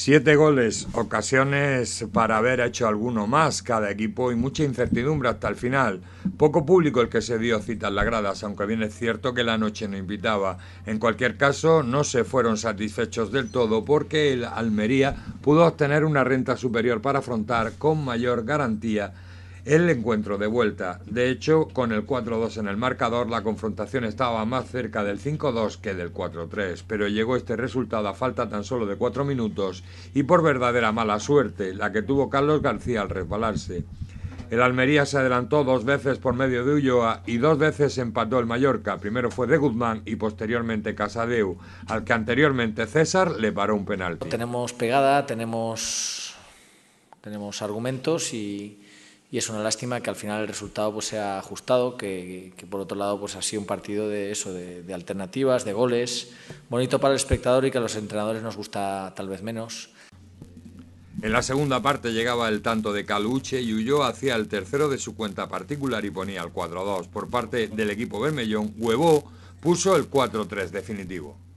Siete goles, ocasiones para haber hecho alguno más cada equipo y mucha incertidumbre hasta el final. Poco público el que se dio cita en las gradas, aunque bien es cierto que la noche no invitaba. En cualquier caso, no se fueron satisfechos del todo porque el Almería pudo obtener una renta superior para afrontar con mayor garantía el encuentro de vuelta. De hecho, con el 4-2 en el marcador, la confrontación estaba más cerca del 5-2 que del 4-3, pero llegó este resultado a falta tan solo de 4 minutos y por verdadera mala suerte, la que tuvo Carlos García al resbalarse. El Almería se adelantó dos veces por medio de Ulloa y dos veces empató el Mallorca. Primero fue de Guzmán y posteriormente Casadeu, al que anteriormente César le paró un penalti. Tenemos pegada, tenemos, tenemos argumentos y, y es una lástima que al final el resultado pues, sea ajustado, que, por otro lado pues, ha sido un partido de eso, de, alternativas, de goles, bonito para el espectador y que a los entrenadores nos gusta tal vez menos. En la segunda parte llegaba el tanto de Caluche y huyó hacia el tercero de su cuenta particular y ponía el 4-2. Por parte del equipo Bermellón, Huevo puso el 4-3 definitivo.